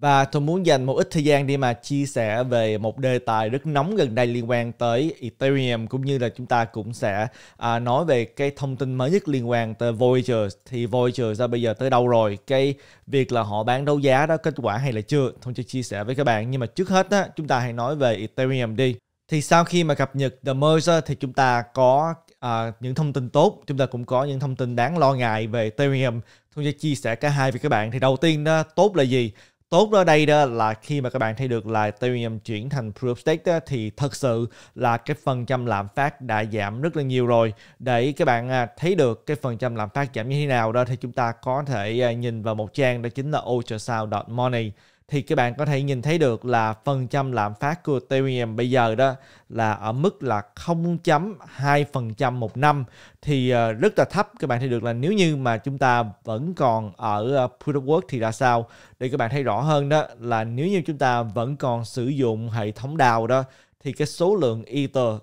Và tôi muốn dành một ít thời gian để mà chia sẻ về một đề tài rất nóng gần đây liên quan tới Ethereum cũng như là chúng ta cũng sẽ à, nói về cái thông tin mới nhất liên quan tới Voyager thì Voyager ra bây giờ tới đâu rồi cái việc là họ bán đấu giá đó kết quả hay là chưa thông chưa chia sẻ với các bạn nhưng mà trước hết á, chúng ta hãy nói về Ethereum đi thì sau khi mà cập nhật The Merger thì chúng ta có à, những thông tin tốt chúng ta cũng có những thông tin đáng lo ngại về Ethereum tôi sẽ chia sẻ cả hai với các bạn thì đầu tiên đó tốt là gì tốt ở đây đó là khi mà các bạn thấy được là Ethereum chuyển thành Proof Stake đó, thì thật sự là cái phần trăm lạm phát đã giảm rất là nhiều rồi để các bạn à, thấy được cái phần trăm lạm phát giảm như thế nào đó thì chúng ta có thể à, nhìn vào một trang đó chính là ultrasound.money thì các bạn có thể nhìn thấy được là phần trăm lạm phát của Ethereum bây giờ đó là ở mức là 0.2% một năm thì ờ, rất là thấp các bạn thấy được là nếu như mà chúng ta vẫn còn ở ờ, Proof of Work thì ra sao để các bạn thấy rõ hơn đó là nếu như chúng ta vẫn còn sử dụng hệ thống đào đó thì cái số lượng Ether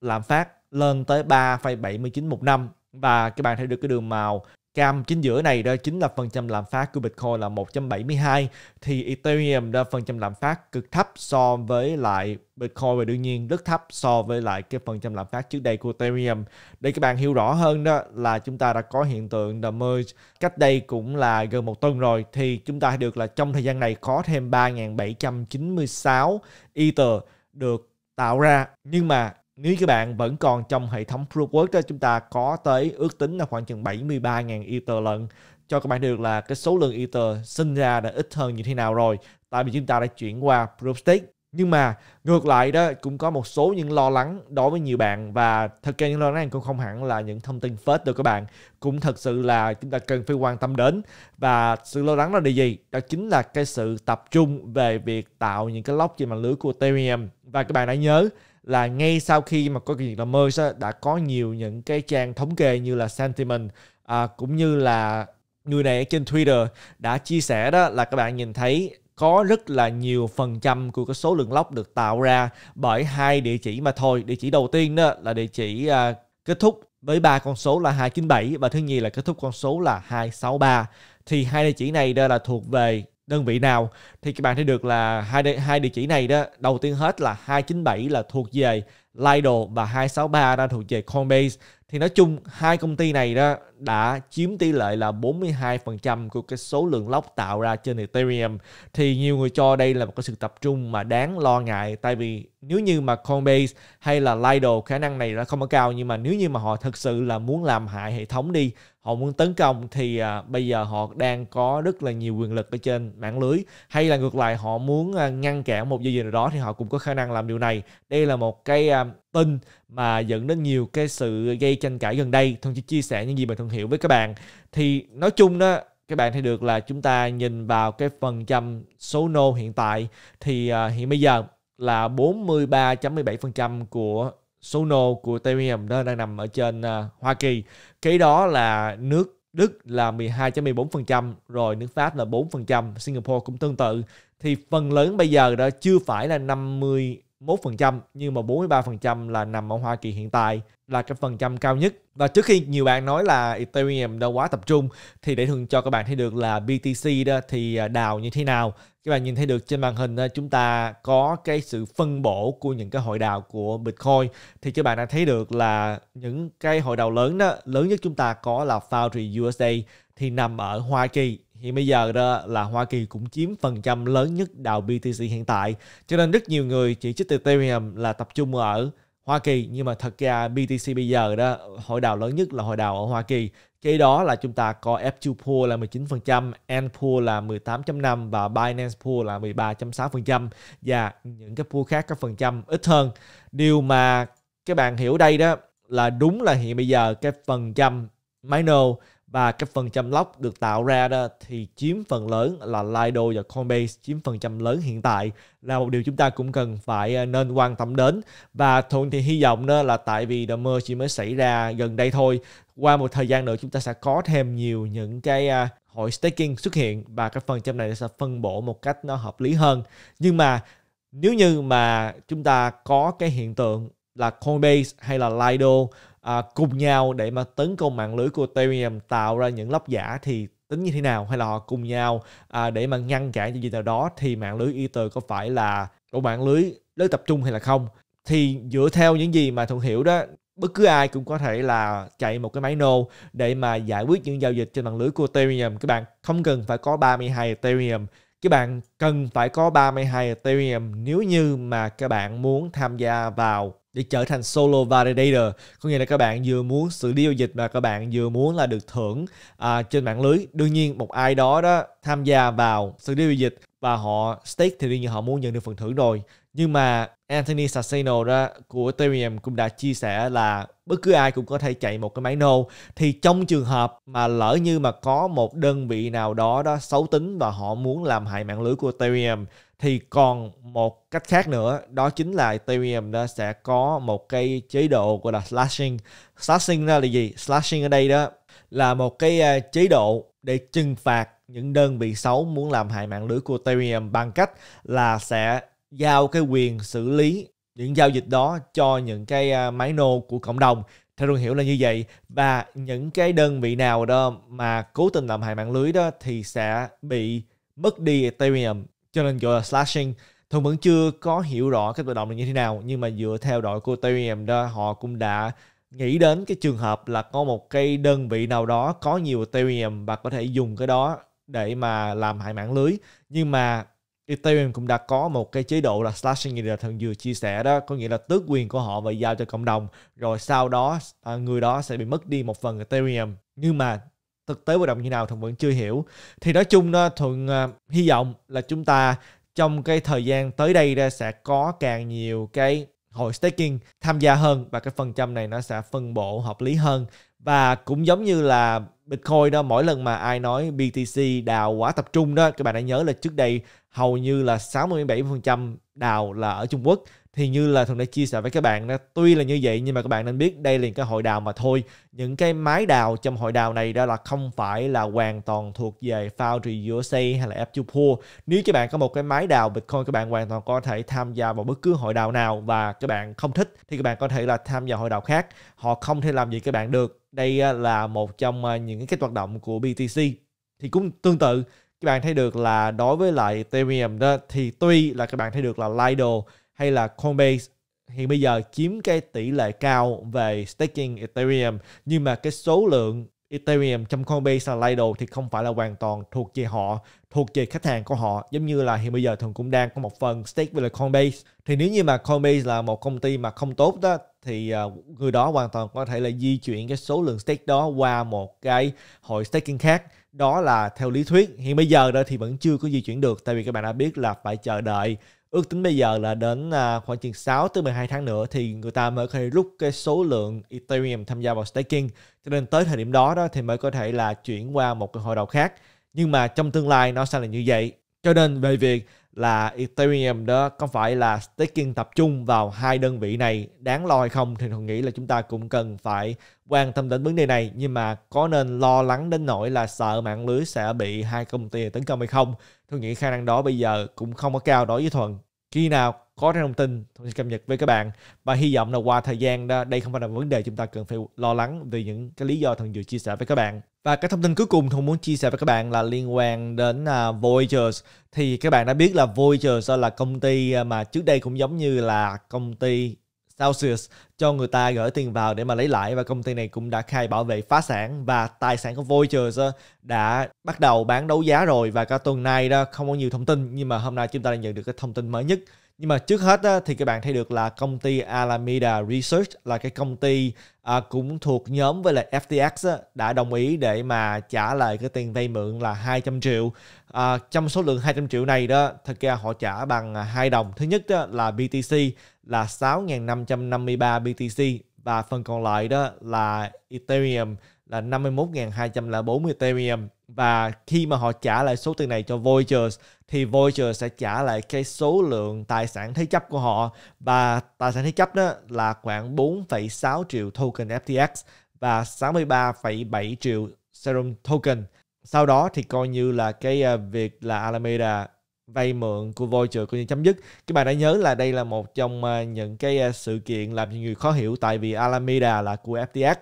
lạm phát lên tới 3,79 một năm và các bạn thấy được cái đường màu cam chính giữa này đó chính là phần trăm lạm phát của Bitcoin là 1.72 thì Ethereum đó phần trăm lạm phát cực thấp so với lại Bitcoin và đương nhiên rất thấp so với lại cái phần trăm lạm phát trước đây của Ethereum. Để các bạn hiểu rõ hơn đó là chúng ta đã có hiện tượng The Merge cách đây cũng là gần một tuần rồi thì chúng ta được là trong thời gian này có thêm 3.796 Ether được tạo ra nhưng mà nếu các bạn vẫn còn trong hệ thống ProWork đó chúng ta có tới ước tính là khoảng chừng 73.000 Ether lần cho các bạn được là cái số lượng Ether sinh ra đã ít hơn như thế nào rồi tại vì chúng ta đã chuyển qua Proofstake nhưng mà ngược lại đó cũng có một số những lo lắng đối với nhiều bạn và thật ra những lo lắng này cũng không hẳn là những thông tin phết đâu các bạn cũng thật sự là chúng ta cần phải quan tâm đến và sự lo lắng đó là gì đó chính là cái sự tập trung về việc tạo những cái lóc trên mạng lưới của Ethereum và các bạn đã nhớ là ngay sau khi mà có việc là merge đã có nhiều những cái trang thống kê như là sentiment à, cũng như là người này ở trên Twitter đã chia sẻ đó là các bạn nhìn thấy có rất là nhiều phần trăm của cái số lượng lóc được tạo ra bởi hai địa chỉ mà thôi. Địa chỉ đầu tiên đó là địa chỉ à, kết thúc với ba con số là 297 và thứ nhì là kết thúc con số là 263. Thì hai địa chỉ này đây là thuộc về đơn vị nào thì các bạn thấy được là hai hai địa chỉ này đó đầu tiên hết là 297 là thuộc về Lido và 263 đang thuộc về Coinbase thì nói chung hai công ty này đó đã chiếm tỷ lệ là 42% của cái số lượng lốc tạo ra trên Ethereum thì nhiều người cho đây là một cái sự tập trung mà đáng lo ngại tại vì nếu như mà Coinbase hay là Lido khả năng này đã không có cao nhưng mà nếu như mà họ thật sự là muốn làm hại hệ thống đi họ muốn tấn công thì à, bây giờ họ đang có rất là nhiều quyền lực ở trên mạng lưới hay là ngược lại họ muốn à, ngăn cản một giao dịch nào đó thì họ cũng có khả năng làm điều này đây là một cái à, tin mà dẫn đến nhiều cái sự gây tranh cãi gần đây thông chỉ chia sẻ những gì mình thông hiểu với các bạn thì nói chung đó các bạn thấy được là chúng ta nhìn vào cái phần trăm số nô hiện tại thì à, hiện bây giờ là 43.17% của Sono của Ethereum đó đang nằm ở trên uh, Hoa Kỳ. Cái đó là nước Đức là 12.14%, rồi nước Pháp là 4%, Singapore cũng tương tự. Thì phần lớn bây giờ đó chưa phải là 50 1% nhưng mà 43% là nằm ở Hoa Kỳ hiện tại là cái phần trăm cao nhất. Và trước khi nhiều bạn nói là Ethereum đã quá tập trung thì để thường cho các bạn thấy được là BTC đó thì à, đào như thế nào. Các bạn nhìn thấy được trên màn hình đó, chúng ta có cái sự phân bổ của những cái hội đào của Bitcoin thì các bạn đã thấy được là những cái hội đào lớn đó lớn nhất chúng ta có là Foundry USA thì nằm ở Hoa Kỳ hiện bây giờ đó là Hoa Kỳ cũng chiếm phần trăm lớn nhất đào BTC hiện tại. Cho nên rất nhiều người chỉ trích Ethereum là tập trung ở Hoa Kỳ nhưng mà thật ra BTC bây giờ đó hội đào lớn nhất là hội đào ở Hoa Kỳ. Cái đó là chúng ta có F2 Pool là 19%, Ant Pool là 18.5 và Binance Pool là 13.6% và những cái pool khác các phần trăm ít hơn. Điều mà các bạn hiểu đây đó là đúng là hiện bây giờ cái phần trăm Mino và cái phần trăm lock được tạo ra đó thì chiếm phần lớn là Lido và Coinbase chiếm phần trăm lớn hiện tại là một điều chúng ta cũng cần phải à, nên quan tâm đến và thuận thì hy vọng đó là tại vì the merge chỉ mới xảy ra gần đây thôi qua một thời gian nữa chúng ta sẽ có thêm nhiều những cái à, hội staking xuất hiện và cái phần trăm này sẽ phân bổ một cách nó hợp lý hơn nhưng mà nếu như mà chúng ta có cái hiện tượng là Coinbase hay là Lido à, cùng nhau để mà tấn công mạng lưới của Ethereum tạo ra những lóc giả thì tính như thế nào hay là họ cùng nhau à, để mà ngăn cản những gì nào đó thì mạng lưới Ether có phải là của mạng lưới lưới tập trung hay là không thì dựa theo những gì mà thuận hiểu đó bất cứ ai cũng có thể là chạy một cái máy nô để mà giải quyết những giao dịch trên mạng lưới của Ethereum các bạn không cần phải có 32 Ethereum các bạn cần phải có 32 Ethereum nếu như mà các bạn muốn tham gia vào để trở thành solo validator có nghĩa là các bạn vừa muốn xử lý giao dịch và các bạn vừa muốn là được thưởng à, trên mạng lưới đương nhiên một ai đó đó tham gia vào xử lý giao dịch và họ stake thì đương nhiên họ muốn nhận được phần thưởng rồi nhưng mà Anthony Sassino đó của Ethereum cũng đã chia sẻ là bất cứ ai cũng có thể chạy một cái máy nô thì trong trường hợp mà lỡ như mà có một đơn vị nào đó đó xấu tính và họ muốn làm hại mạng lưới của Ethereum thì còn một cách khác nữa đó chính là Ethereum đó sẽ có một cái chế độ gọi là slashing slashing ra là gì slashing ở đây đó là một cái à, chế độ để trừng phạt những đơn vị xấu muốn làm hại mạng lưới của Ethereum bằng cách là sẽ giao cái quyền xử lý những giao dịch đó cho những cái à, máy nô của cộng đồng theo tôi hiểu là như vậy và những cái đơn vị nào đó mà cố tình làm hại mạng lưới đó thì sẽ bị mất đi Ethereum cho nên gọi là slashing thường vẫn chưa có hiểu rõ cái tự động này như thế nào nhưng mà dựa theo đội của Ethereum đó họ cũng đã nghĩ đến cái trường hợp là có một cái đơn vị nào đó có nhiều Ethereum và có thể dùng cái đó để mà làm hại mạng lưới nhưng mà Ethereum cũng đã có một cái chế độ là slashing như là thần vừa chia sẻ đó có nghĩa là tước quyền của họ và giao cho cộng đồng rồi sau đó à, người đó sẽ bị mất đi một phần Ethereum nhưng mà thực tế hoạt động như nào thuận vẫn chưa hiểu thì nói chung đó, thuận uh, hy vọng là chúng ta trong cái thời gian tới đây ra sẽ có càng nhiều cái hội staking tham gia hơn và cái phần trăm này nó sẽ phân bổ hợp lý hơn và cũng giống như là Bitcoin đó mỗi lần mà ai nói BTC đào quá tập trung đó các bạn đã nhớ là trước đây hầu như là 67% đào là ở Trung Quốc thì như là thường đã chia sẻ với các bạn đó tuy là như vậy nhưng mà các bạn nên biết đây là cái hội đào mà thôi những cái máy đào trong hội đào này đó là không phải là hoàn toàn thuộc về Foundry USA hay là F2 Pool nếu các bạn có một cái máy đào Bitcoin các bạn hoàn toàn có thể tham gia vào bất cứ hội đào nào và các bạn không thích thì các bạn có thể là tham gia hội đào khác họ không thể làm gì các bạn được đây là một trong à, những cái hoạt động của BTC thì cũng tương tự các bạn thấy được là đối với lại Ethereum đó thì tuy là các bạn thấy được là Lido hay là Coinbase hiện bây giờ chiếm cái tỷ lệ cao về staking Ethereum nhưng mà cái số lượng Ethereum trong Coinbase là Lido thì không phải là hoàn toàn thuộc về họ, thuộc về khách hàng của họ. Giống như là hiện bây giờ thường cũng đang có một phần stake với là Coinbase. Thì nếu như mà Coinbase là một công ty mà không tốt đó thì ờ, người đó hoàn toàn có thể là di chuyển cái số lượng stake đó qua một cái hội staking khác đó là theo lý thuyết hiện bây giờ đó thì vẫn chưa có di chuyển được tại vì các bạn đã biết là phải chờ đợi ước tính bây giờ là đến à, khoảng chừng 6 tới 12 tháng nữa thì người ta mới có thể rút cái số lượng Ethereum tham gia vào staking cho nên tới thời điểm đó đó thì mới có thể là chuyển qua một cái hội đồng khác nhưng mà trong tương lai nó sẽ là như vậy cho nên về việc là Ethereum đó có phải là staking tập trung vào hai đơn vị này đáng lo hay không thì tôi nghĩ là chúng ta cũng cần phải quan tâm đến vấn đề này nhưng mà có nên lo lắng đến nỗi là sợ mạng lưới sẽ bị hai công ty tấn công hay không tôi nghĩ khả năng đó bây giờ cũng không có cao đối với thuận khi nào có ra thông tin tôi sẽ cập nhật với các bạn và hy vọng là qua thời gian đó đây không phải là vấn đề chúng ta cần phải lo lắng vì những cái lý do thần vừa chia sẻ với các bạn và cái thông tin cuối cùng Hùng muốn chia sẻ với các bạn là liên quan đến uh, Voyagers. Thì các bạn đã biết là Voyagers là công ty à, mà trước đây cũng giống như là công ty Celsius cho người ta gửi tiền vào để mà lấy lãi và công ty này cũng đã khai bảo vệ phá sản và tài sản của Voyagers đã bắt đầu bán đấu giá rồi và cả tuần nay đó không có nhiều thông tin nhưng mà hôm nay chúng ta đã nhận được cái thông tin mới nhất nhưng mà trước hết á, thì các bạn thấy được là công ty Alameda Research là cái công ty à, cũng thuộc nhóm với lại FTX á, đã đồng ý để mà trả lại cái tiền vay mượn là 200 triệu à, trong số lượng 200 triệu này đó thật ra họ trả bằng hai đồng thứ nhất đó là BTC là 6.553 BTC và phần còn lại đó là Ethereum là 51.240 Ethereum và khi mà họ trả lại số tiền này cho Voyager thì Voyager sẽ trả lại cái số lượng tài sản thế chấp của họ và tài sản thế chấp đó là khoảng 4,6 triệu token FTX và 63,7 triệu Serum token. Sau đó thì coi như là cái ờ, việc là Alameda vay mượn của Voyager coi như chấm dứt. Các bạn đã nhớ là đây là một trong ờ, những cái ờ, sự kiện làm cho người khó hiểu tại vì Alameda là của FTX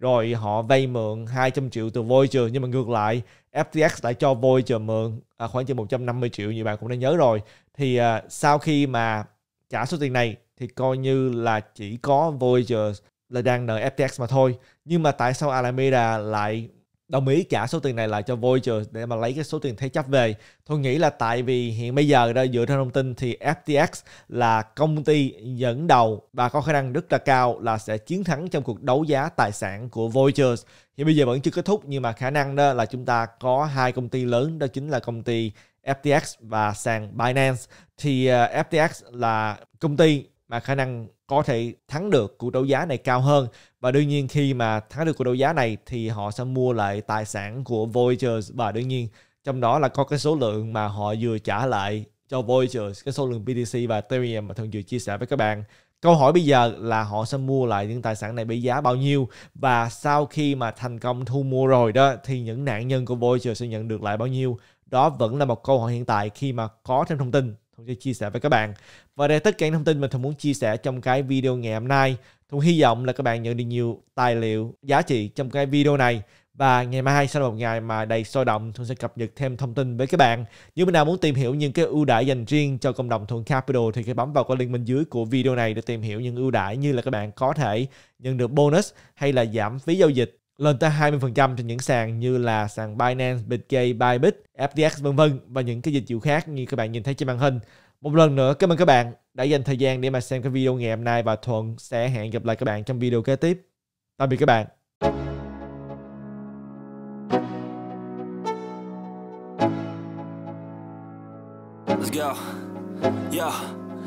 rồi họ vay mượn 200 triệu từ Voyager nhưng mà ngược lại FTX lại cho Voyager mượn à, khoảng chừng 150 triệu như bạn cũng đã nhớ rồi thì à, sau khi mà trả số tiền này thì coi như là chỉ có Voyager là đang nợ FTX mà thôi nhưng mà tại sao Alameda lại đồng ý trả số tiền này lại cho Voyager để mà lấy cái số tiền thế chấp về. Tôi nghĩ là tại vì hiện bây giờ đó dựa trên thông tin thì FTX là công ty dẫn đầu và có khả năng rất là cao là sẽ chiến thắng trong cuộc đấu giá tài sản của Voyager. Hiện bây giờ vẫn chưa kết thúc nhưng mà khả năng đó là chúng ta có hai công ty lớn đó chính là công ty FTX và sàn Binance. Thì ờ, FTX là công ty mà khả năng có thể thắng được cuộc đấu giá này cao hơn và đương nhiên khi mà thắng được cuộc đấu giá này thì họ sẽ mua lại tài sản của Voyagers và đương nhiên trong đó là có cái số lượng mà họ vừa trả lại cho Voyagers cái số lượng BTC và Ethereum mà thường vừa chia sẻ với các bạn Câu hỏi bây giờ là họ sẽ mua lại những tài sản này với giá bao nhiêu và sau khi mà thành công thu mua rồi đó thì những nạn nhân của Voyager sẽ nhận được lại bao nhiêu. Đó vẫn là một câu hỏi hiện tại khi mà có thêm thông tin Thuận sẽ chia sẻ với các bạn. Và đây là tất cả những thông tin mà Thuận muốn chia sẻ trong cái video ngày hôm nay. Thuận hy vọng là các bạn nhận được nhiều tài liệu giá trị trong cái video này. Và ngày mai sẽ là một ngày mà đầy sôi động, Thuận sẽ cập nhật thêm thông tin với các bạn. Nếu bạn nào muốn tìm hiểu những cái ưu đãi dành riêng cho cộng đồng Thuận Capital thì hãy bấm vào cái link bên dưới của video này để tìm hiểu những ưu đãi như là các bạn có thể nhận được bonus hay là giảm phí giao dịch lên tới 20% trên những sàn như là sàn Binance, BitGate, Bybit, FTX vân vân và những cái dịch vụ khác như các bạn nhìn thấy trên màn hình. Một lần nữa cảm ơn các bạn đã dành thời gian để mà xem cái video ngày hôm nay và Thuận sẽ hẹn gặp lại các bạn trong video kế tiếp. Tạm biệt các bạn. Let's go. Yeah.